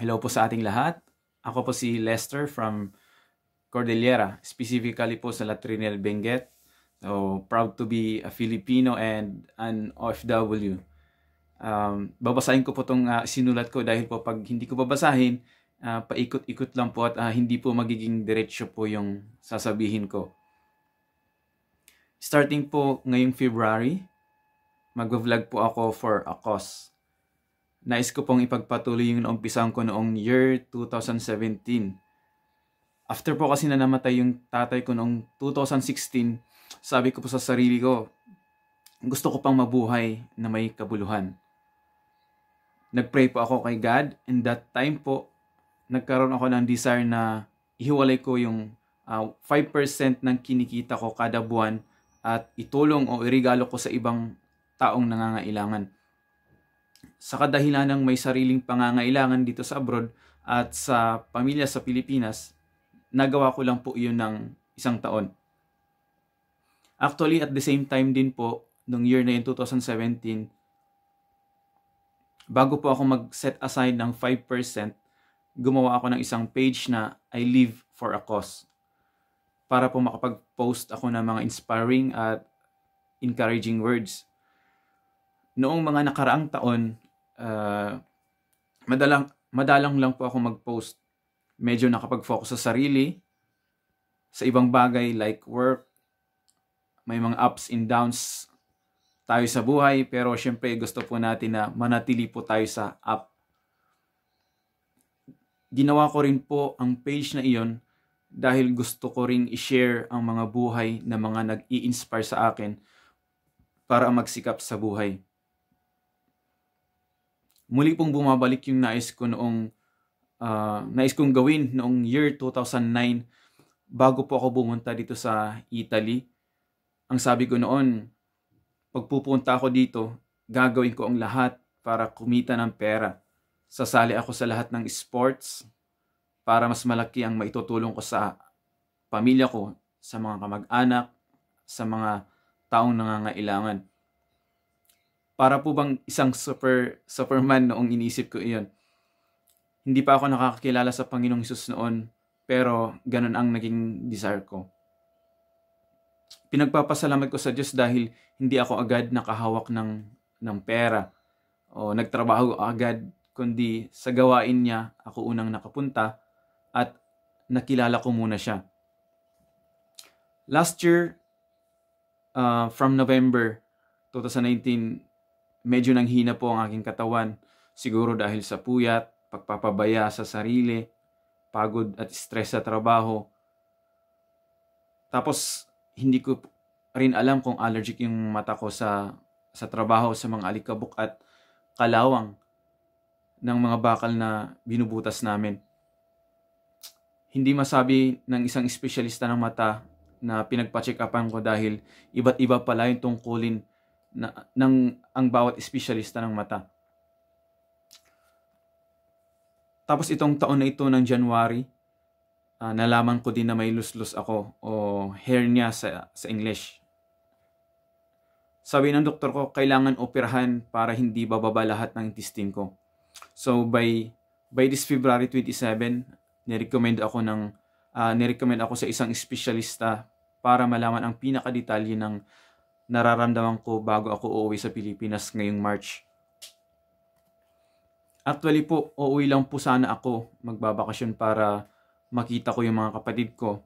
Hello po sa ating lahat. Ako po si Lester from Cordillera, specifically po sa La Trinidad Benguet. So, proud to be a Filipino and an OFW. Um, babasahin ko po itong uh, ah, sinulat ko dahil po pag hindi ko babasahin, uh, paikot-ikot lang po at uh, hindi po magiging diretsyo po yung sasabihin ko. Starting po ngayong February, magwa-vlog po ako for a cause. Nais ko pong ipagpatuloy yung naumpisahan ko noong year 2017. After po kasi na namatay yung tatay ko noong 2016, sabi ko po sa sarili ko, gusto ko pang mabuhay na may kabuluhan. Nagpray po ako kay God and that time po, nagkaroon ako ng desire na ihiwalay ko yung uh, ah, 5% ng kinikita ko kada buwan at itulong o irigalo ko sa ibang taong nangangailangan sa kadahilan ng may sariling pangangailangan dito sa abroad at sa pamilya sa Pilipinas, nagawa ko lang po iyon ng isang taon. Actually, at the same time din po, nung year na yun, 2017, bago po ako mag-set aside ng 5%, gumawa ako ng isang page na I live for a cause. Para po makapag-post ako ng mga inspiring at encouraging words noong mga nakaraang taon, uh, madalang, madalang lang po ako mag-post. Medyo nakapag-focus sa sarili, sa ibang bagay like work, may mga ups and downs tayo sa buhay, pero syempre gusto po natin na manatili po tayo sa up. Ginawa ko rin po ang page na iyon dahil gusto ko rin i-share ang mga buhay na mga nag-i-inspire sa akin para magsikap sa buhay muli pong bumabalik yung nais ko noong uh, nais kong gawin noong year 2009 bago po ako bumunta dito sa Italy. Ang sabi ko noon, pagpupunta ako dito, gagawin ko ang lahat para kumita ng pera. Sasali ako sa lahat ng sports para mas malaki ang maitutulong ko sa pamilya ko, sa mga kamag-anak, sa mga taong nangangailangan. Para po bang isang super, superman noong inisip ko iyon. Hindi pa ako nakakakilala sa Panginoong Isus noon, pero ganun ang naging desire ko. Pinagpapasalamat ko sa Diyos dahil hindi ako agad nakahawak ng, ng pera o nagtrabaho agad, kundi sa gawain niya ako unang nakapunta at nakilala ko muna siya. Last year, uh, from November 2019 Medyo nang hina po ang aking katawan, siguro dahil sa puyat, pagpapabaya sa sarili, pagod at stress sa trabaho. Tapos hindi ko rin alam kung allergic yung mata ko sa sa trabaho sa mga alikabok at kalawang ng mga bakal na binubutas namin. Hindi masabi ng isang espesyalista ng mata na pinagpa-check upan ko dahil iba't iba pala yung tungkulin na, ng ang bawat espesyalista ng mata. Tapos itong taon na ito ng January, uh, nalaman ko din na may luslus ako o hernia sa, sa English. Sabi ng doktor ko, kailangan operahan para hindi bababa lahat ng intestine ko. So by by this February 27, nirecommend ako ng uh, nirecommend ako sa isang espesyalista para malaman ang pinakadetalye ng nararamdaman ko bago ako uuwi sa Pilipinas ngayong March. Actually po, uuwi lang po sana ako magbabakasyon para makita ko yung mga kapatid ko.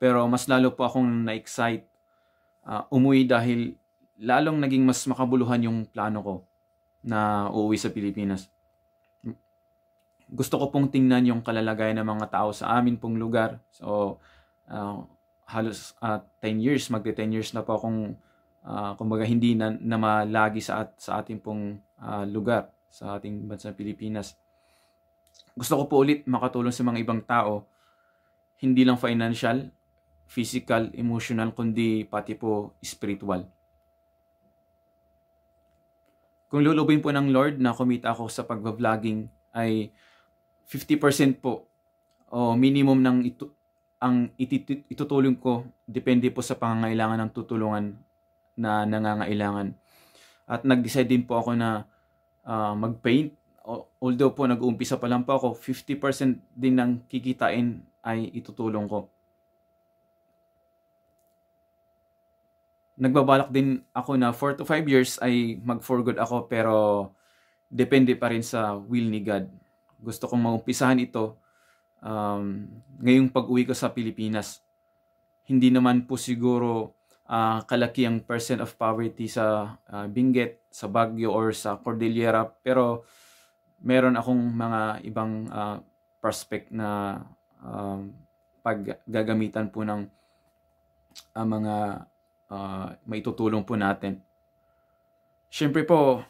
Pero mas lalo po akong na-excite uh, umuwi dahil lalong naging mas makabuluhan yung plano ko na uuwi sa Pilipinas. Gusto ko pong tingnan yung kalalagayan ng mga tao sa amin pong lugar. So, uh, halos uh, ah, 10 years, magte 10 years na po akong uh, kumbaga hindi na, na malagi sa, at, sa ating pong uh, lugar, sa ating bansa Pilipinas. Gusto ko po ulit makatulong sa mga ibang tao, hindi lang financial, physical, emotional, kundi pati po spiritual. Kung lulubin po ng Lord na kumita ako sa pagbabloging ay 50% po o minimum ng ito, ang itutulong ko depende po sa pangangailangan ng tutulungan na nangangailangan. At nag-decide din po ako na uh, mag-paint. Although po nag-uumpisa pa lang po ako, 50% din ng kikitain ay itutulong ko. Nagbabalak din ako na 4 to 5 years ay mag-for good ako pero depende pa rin sa will ni God. Gusto kong maumpisahan ito um, ngayong pag-uwi ko sa Pilipinas. Hindi naman po siguro uh, ah, kalakiang percent of poverty sa uh, Benguet, sa Baguio or sa Cordillera pero meron akong mga ibang uh, prospect na um, paggagamitan po ng uh, mga uh, maitutulong po natin. Siyempre po,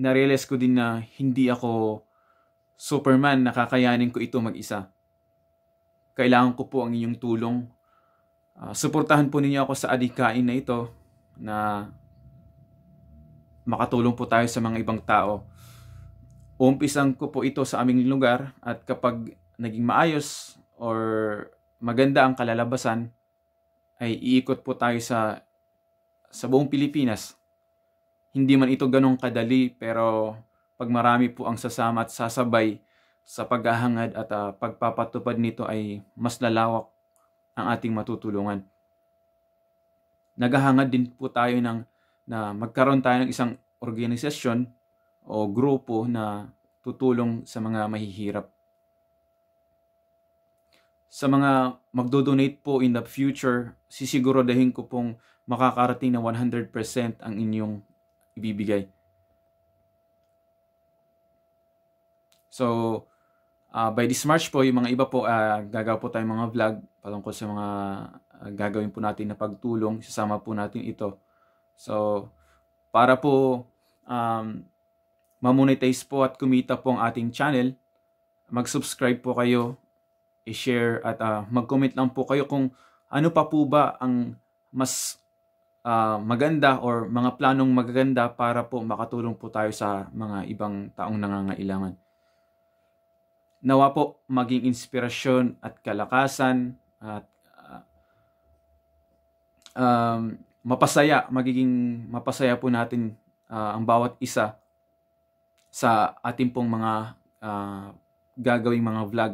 narealize ko din na hindi ako Superman, nakakayanin ko ito mag-isa. Kailangan ko po ang inyong tulong Uh, suportahan po ninyo ako sa adikain na ito na makatulong po tayo sa mga ibang tao. Umpisan ko po ito sa aming lugar at kapag naging maayos or maganda ang kalalabasan ay iikot po tayo sa sa buong Pilipinas. Hindi man ito ganong kadali pero pag marami po ang sasama at sasabay sa paghahangad at uh, pagpapatupad nito ay mas lalawak ang ating matutulungan. Naghahangad din po tayo ng na magkaroon tayo ng isang organisasyon o grupo na tutulong sa mga mahihirap. Sa mga magdodonate po in the future, sisiguradahin ko pong makakarating na 100% ang inyong ibibigay. So, Uh, by this March po, yung mga iba po, uh, gagawa po tayong mga vlog patungkol sa mga uh, gagawin po natin na pagtulong. Sasama po natin ito. So, para po um, mamonetize po at kumita po ang ating channel, mag-subscribe po kayo, i-share at uh, mag-comment lang po kayo kung ano pa po ba ang mas uh, maganda or mga planong magaganda para po makatulong po tayo sa mga ibang taong nangangailangan. Nawa po maging inspirasyon at kalakasan at uh, um, mapasaya, magiging mapasaya po natin uh, ang bawat isa sa ating pong mga uh, gagawing mga vlog.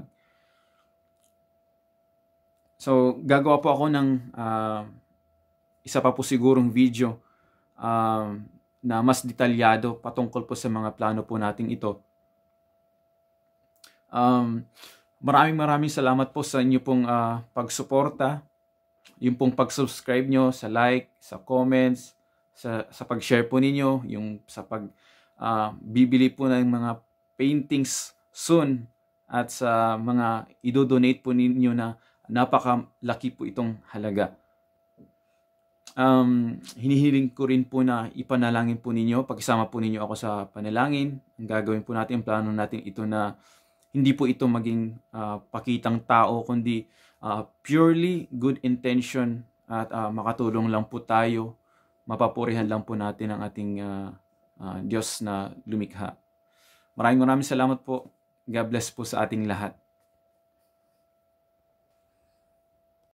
So, gagawa po ako ng uh, isa pa po sigurong video um, uh, na mas detalyado patungkol po sa mga plano po nating ito Um, maraming maraming salamat po sa inyo pong uh, pagsuporta, yung pong pag-subscribe nyo, sa like, sa comments, sa, sa pag-share po ninyo, yung sa pag uh, bibili po ng mga paintings soon at sa mga idodonate po ninyo na napakalaki po itong halaga. Um, hinihiling ko rin po na ipanalangin po ninyo, pagkisama po ninyo ako sa panalangin. Ang gagawin po natin, plano natin ito na hindi po ito maging uh, pakitang tao kundi uh, purely good intention at uh, makatulong lang po tayo mapapurihan lang po natin ang ating uh, uh, Diyos na lumikha. Maraming maraming salamat po. God bless po sa ating lahat.